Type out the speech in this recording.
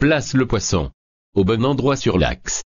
Place le poisson, au bon endroit sur l'axe